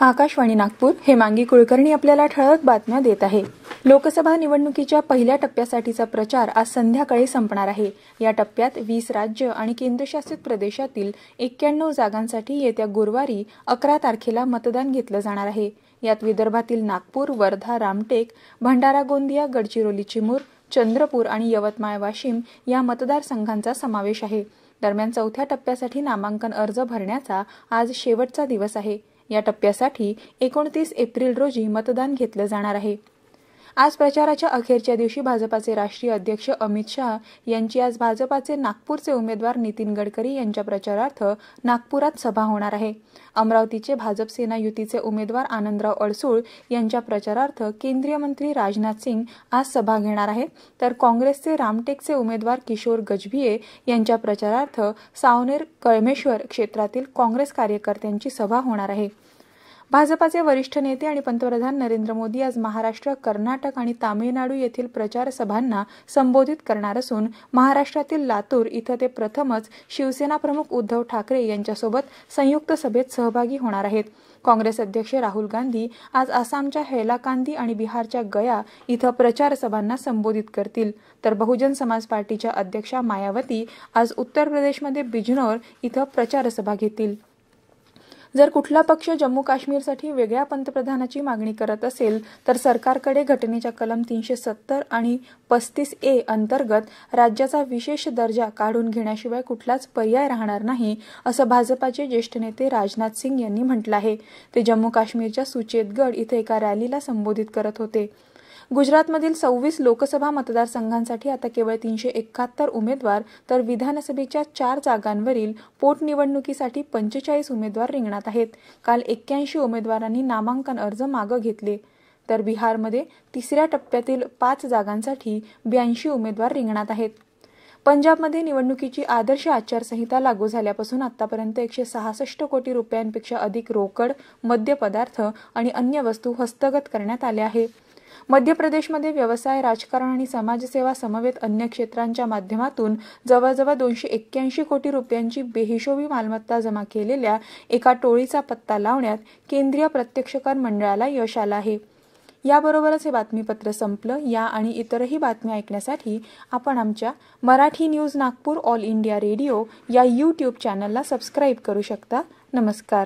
आकाशवाणी नागपूर हे मांगी कुलकर्णी आपल्याला ठळक बातम्या देत आहे लोकसभा निवडणुकीच्या पहिल्या टप्प्यासाठीचा प्रचार आज संध्याकाळी संपणार आहे या टप्प्यात वीस राज्य आणि केंद्रशासित प्रदेशातील एक्क्याण्णव जागांसाठी येत्या गुरुवारी अकरा तारखेला मतदान घेतलं जाणार आहे यात विदर्भातील नागपूर वर्धा रामटेक भंडारा गोंदिया गडचिरोली चिमूर चंद्रपूर आणि यवतमाळ वाशिम या मतदारसंघांचा समावेश आहे दरम्यान चौथ्या टप्प्यासाठी नामांकन अर्ज भरण्याचा आज शेवटचा दिवस आहे या टप्प्यासाठी एकोणतीस एप्रिल रोजी मतदान घेतलं जाणार आहे आज प्रचाराच्या अखेरच्या दिवशी भाजपाचे राष्ट्रीय अध्यक्ष अमित शहा यांची आज भाजपाचे नागपूरचे उमेदवार नितीन गडकरी यांच्या प्रचारार्थ नागपुरात सभा होणार आहे अमरावतीचे भाजप सेना युतीचे उमेदवार आनंदराव अडसूळ यांच्या प्रचारार्थ केंद्रीय मंत्री राजनाथ सिंग आज सभा घेणार आहेत तर काँग्रेसचे रामटेकचे उमेदवार किशोर गजभिये यांच्या प्रचारार्थ सावनेर कळमेश्वर क्षेत्रातील काँग्रेस कार्यकर्त्यांची सभा होणार आहे भाजपाचे वरिष्ठ नेते आणि पंतप्रधान नरेंद्र मोदी आज महाराष्ट्र कर्नाटक आणि तामिळनाडू येथील प्रचार सभांना संबोधित करणार असून महाराष्ट्रातील लातूर इथं ते प्रथमच शिवसेना प्रमुख उद्धव ठाकरे यांच्यासोबत संयुक्त सभेत सहभागी होणार आहेत काँग्रेस अध्यक्ष राहुल गांधी आज आसामच्या हैलाकांदी आणि बिहारच्या गया इथं प्रचार सभांना संबोधित करतील तर बहुजन समाज पार्टीच्या अध्यक्षा मायावती आज उत्तर प्रदेशमध्ये बिजनौर इथं प्रचारसभा घेतील जर कुठला पक्ष जम्मू काश्मीरसाठी वेगळ्या पंतप्रधानाची मागणी करत असेल तर सरकारकडे घटनेच्या कलम तीनशे सत्तर आणि पस्तीस ए अंतर्गत राज्याचा विशेष दर्जा काढून घेण्याशिवाय कुठलाच पर्याय राहणार नाही असं भाजपाचे ज्येष्ठ नेते राजनाथ सिंग यांनी म्हटलं आहे ते जम्मू काश्मीरच्या सुचेतगड इथं एका रॅलीला संबोधित करत होते गुजरातमधील सव्वीस लोकसभा मतदारसंघांसाठी आता केवळ तीनशे एकाहत्तर उमेदवार तर विधानसभेच्या चार जागांवरील पोटनिवडणुकीसाठी पंचेचाळीस उमेदवार रिंगणात आहेत काल एक्क्याऐंशी उमेदवारांनी नामांकन अर्ज मागं घेतले तर बिहारमध्ये तिसऱ्या टप्प्यातील पाच जागांसाठी ब्याऐंशी उमेदवार रिंगणात आहेत पंजाबमध्ये निवडणुकीची आदर्श आचारसंहिता लागू झाल्यापासून आतापर्यंत एकशे सहासष्ट कोटी रुपयांपेक्षा अधिक रोकड मद्यपदार्थ आणि अन्य वस्तू हस्तगत करण्यात आल्या आहेत मध्य प्रदेशमध्ये व्यवसाय राजकारण आणि समाजसेवा समवेत अन्य क्षेत्रांच्या माध्यमातून जवळजवळ दोनशे एक्क्याऐंशी कोटी रुपयांची बेहिशोबी मालमत्ता जमा केलेल्या एका टोळीचा पत्ता लावण्यात केंद्रीय प्रत्यक्ष कर मंडळाला यश आलं आहे याबरोबरच हे बातमीपत्र संपलं या आणि इतरही बातम्या ऐकण्यासाठी आपण आमच्या Marathi news Nagpur all India radio या यूट्यूब चॅनलला सबस्क्राईब करू शकता नमस्कार